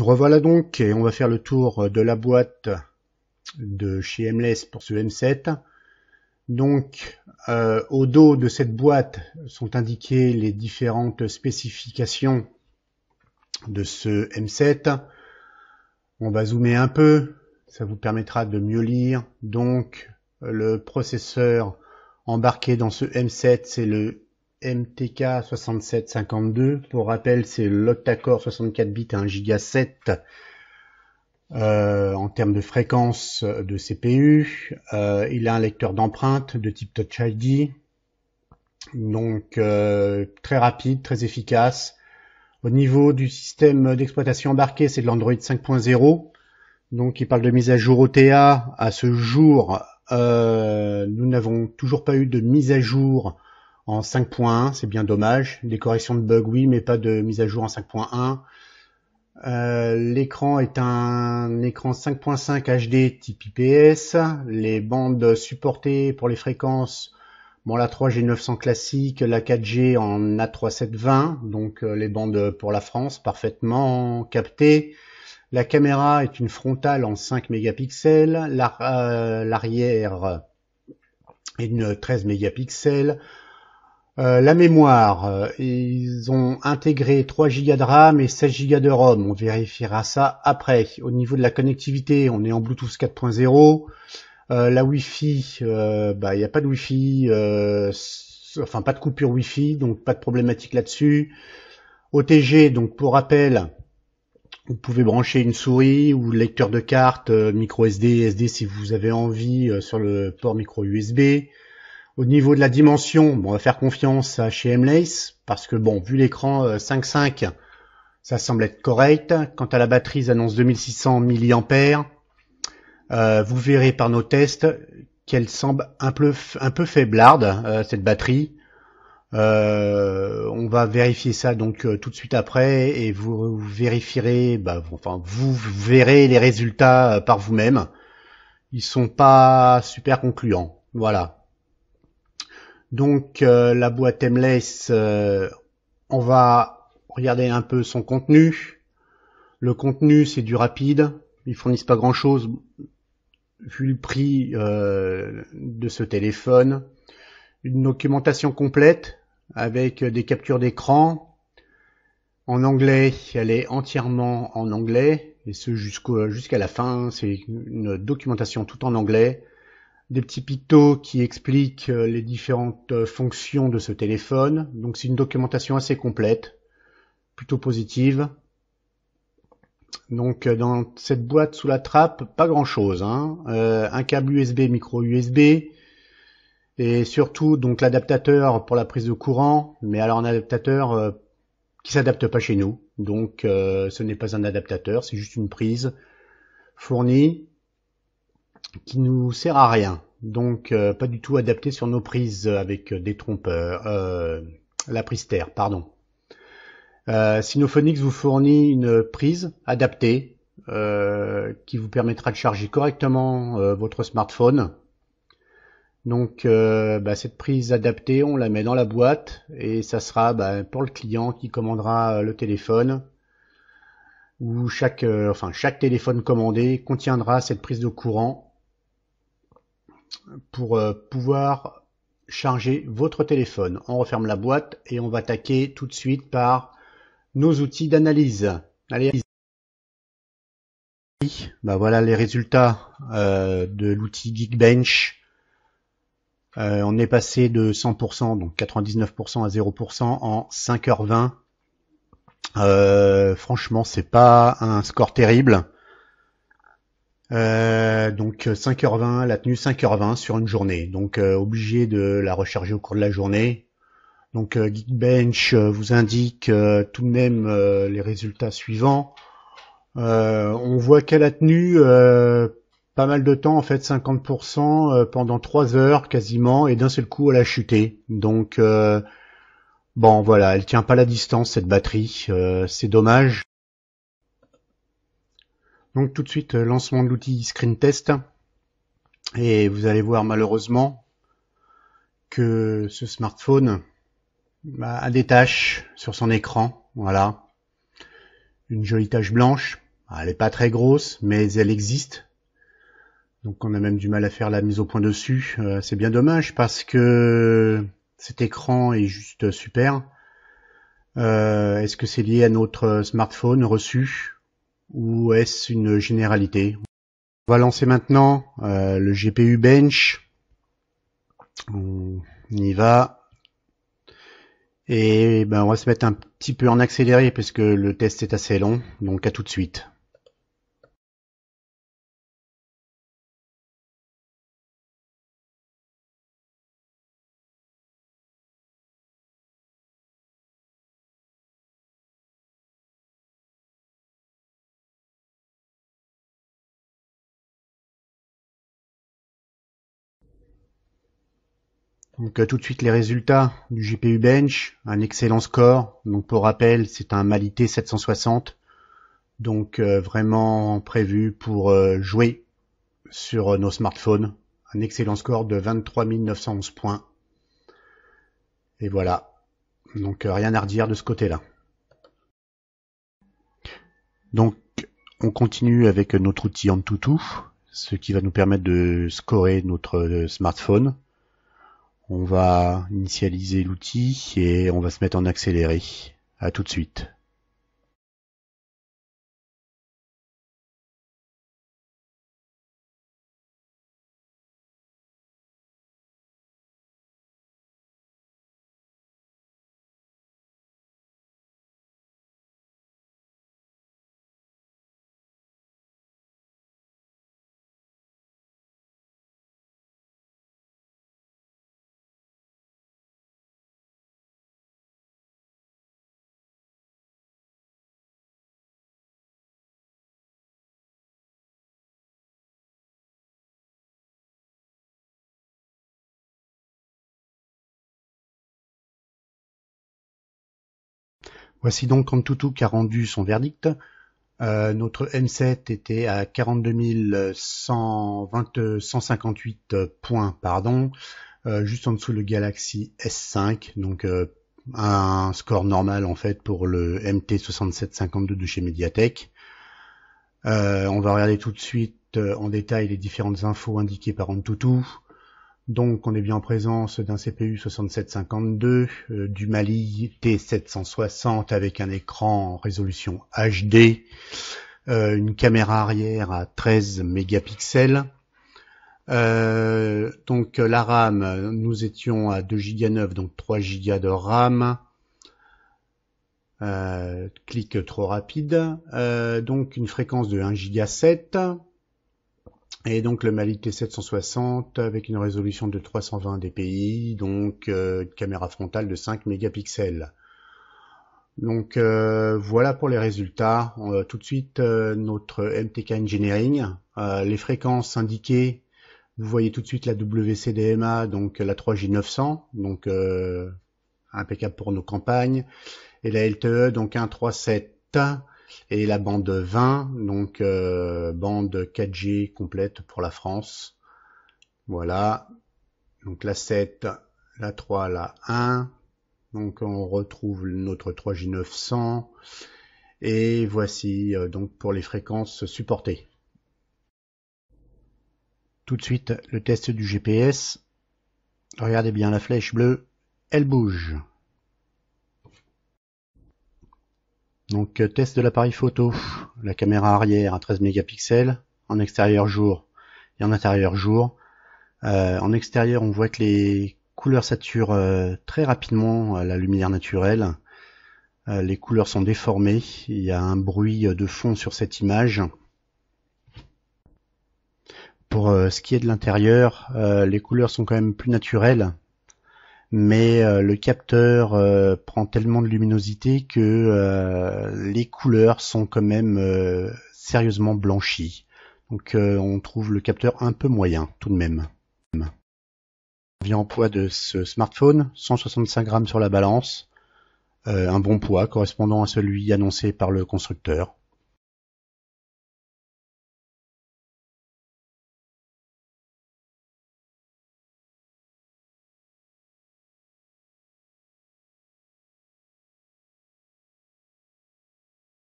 Nous revoilà donc et on va faire le tour euh, de la boîte de chez MLS pour ce M7. Donc euh, au dos de cette boîte sont indiquées les différentes spécifications de ce M7. On va zoomer un peu, ça vous permettra de mieux lire. Donc le processeur embarqué dans ce M7 c'est le MTK 6752. Pour rappel, c'est l'octa-core 64 bits à 1 giga 7 en termes de fréquence euh, de CPU. Euh, il a un lecteur d'empreintes de type Touch ID. Donc euh, très rapide, très efficace. Au niveau du système d'exploitation embarqué, c'est de l'Android 5.0. Donc il parle de mise à jour OTA. À ce jour, nous n'avons toujours pas eu de mise à jour en 5.1, c'est bien dommage. Des corrections de bugs, oui, mais pas de mise à jour en 5.1. Euh, l'écran est un écran 5.5 HD type IPS. Les bandes supportées pour les fréquences, bon la 3G 900 classique, la 4G en A3720, donc euh, les bandes pour la France parfaitement captées. La caméra est une frontale en 5 mégapixels, euh, l'arrière est une 13 mégapixels, euh, la mémoire, euh, ils ont intégré 3 Go de RAM et 16 Go de ROM. On vérifiera ça après. Au niveau de la connectivité, on est en Bluetooth 4.0. Euh, la Wi-Fi, il n'y bah, a pas de Wi-Fi, enfin pas de coupure Wi-Fi, donc pas de problématique là-dessus. OTG, donc pour rappel, vous pouvez brancher une souris ou lecteur de carte micro SD, SD si vous avez envie sur le port micro USB. Au niveau de la dimension, on va faire confiance chez M-Lace, parce que bon, vu l'écran 5.5, euh, ça semble être correct. Quant à la batterie, ils annoncent 2600 mAh. Euh, vous verrez par nos tests qu'elle semble un peu, un peu faiblarde, euh, cette batterie. Euh, on va vérifier ça donc tout de suite après et vous, vérifierez, bah, enfin vous verrez les résultats par vous-même. Ils sont pas super concluants. Voilà. Donc euh, la boîte m euh, on va regarder un peu son contenu. Le contenu c'est du rapide, ils fournissent pas grand chose vu le prix euh, de ce téléphone. Une documentation complète avec des captures d'écran en anglais, elle est entièrement en anglais et ce jusqu'à la fin, c'est une documentation tout en anglais des petits pitots qui expliquent euh, les différentes euh, fonctions de ce téléphone. Donc c'est une documentation assez complète, plutôt positive. Donc euh, dans cette boîte sous la trappe, pas grand chose. Hein. un câble USB, micro USB, et surtout donc l'adaptateur pour la prise de courant, mais alors un adaptateur qui s'adapte pas chez nous. Donc ce n'est pas un adaptateur, c'est juste une prise fournie qui nous sert à rien. Donc euh, pas du tout adapté sur nos prises avec euh, des trompeurs, euh, la prise terre, pardon. Euh, vous fournit une prise adaptée euh, qui vous permettra de charger correctement votre smartphone. Donc bah, cette prise adaptée, on la met dans la boîte et ça sera bah, pour le client qui commandera le téléphone où chaque, enfin, chaque téléphone commandé contiendra cette prise de courant pour euh, pouvoir charger votre téléphone. On referme la boîte et on va attaquer tout de suite par nos outils d'analyse. Allez, bah voilà les résultats euh, de l'outil Geekbench. Euh, on est passé de 100%, donc 99% à 0% en 5h20. franchement, c'est pas un score terrible. Euh, donc 5h20, la tenue 5h20 sur une journée. Donc euh, obligé de la recharger au cours de la journée. Donc euh, Geekbench vous indique tout de même les résultats suivants. on voit qu'elle a tenu pas mal de temps, en fait 50% pendant 3 heures quasiment, et d'un seul coup elle a chuté. Donc bon voilà, elle tient pas la distance cette batterie, c'est dommage. Donc tout de suite, euh, lancement de l'outil Screen Test. Et vous allez voir malheureusement que ce smartphone bah, a des tâches sur son écran. Voilà. Une jolie tache blanche. Ah, elle n'est pas très grosse, mais elle existe. Donc on a même du mal à faire la mise au point dessus. Euh, c'est bien dommage parce que cet écran est juste super. Euh, est-ce que c'est lié à notre smartphone reçu ou est-ce une généralité On va lancer maintenant euh, le GPU Bench. On y va. Et ben on va se mettre un petit peu en accéléré puisque le test est assez long. Donc à tout de suite. Donc euh, tout de suite les résultats du GPU Bench, un excellent score. Donc pour rappel, c'est un Malité 760. Donc euh, vraiment prévu pour euh, jouer sur nos smartphones. Un excellent score de 23 911 points. Et voilà. Donc rien à redire de ce côté-là. Donc on continue avec notre outil Antutu, ce qui va nous permettre de scorer notre smartphone. On va initialiser l'outil et on va se mettre en accéléré. À tout de suite. Voici donc Antutu qui a rendu son verdict. Euh, notre M7 était à 42 158 euh, points, pardon, euh, juste en dessous le Galaxy S5, donc un score normal en fait pour le MT6752 de chez Mediatek. on va regarder tout de suite en détail les différentes infos indiquées par Antutu. Donc on est bien en présence d'un CPU 6752, euh, du Mali T760 avec un écran en résolution HD, euh, une caméra arrière à 13 mégapixels. Euh, donc la RAM, nous étions à 2 Go 9, donc 3 Go de RAM. clic trop rapide. donc une fréquence de 1 Go 7 et donc le mali T760 avec une résolution de 320 dpi, donc euh, caméra frontale de 5 mégapixels. Donc euh, voilà pour les résultats. Euh, tout de suite euh, notre MTK Engineering. les fréquences indiquées, vous voyez tout de suite la WCDMA, donc la 3 j 900, donc impeccable pour nos campagnes, et la LTE, donc 137 et la bande 20, donc euh, bande 4G complète pour la France. Voilà. Donc la 7, la 3, la 1. Donc on retrouve notre 3G 900. Et voici euh, donc pour les fréquences supportées. Tout de suite le test du GPS. Regardez bien la flèche bleue, elle bouge. Donc euh, test de l'appareil photo, la caméra arrière à 13 mégapixels, en extérieur jour et en intérieur jour. Euh, en extérieur on voit que les couleurs saturent euh, très rapidement à la lumière naturelle, les couleurs sont déformées, il y a un bruit de fond sur cette image. Pour ce qui est de l'intérieur, les couleurs sont quand même plus naturelles, mais euh, le capteur euh, prend tellement de luminosité que euh, les couleurs sont quand même sérieusement blanchies. Donc on trouve le capteur un peu moyen tout de même. Vient en poids de ce smartphone, 165 grammes sur la balance, un bon poids correspondant à celui annoncé par le constructeur.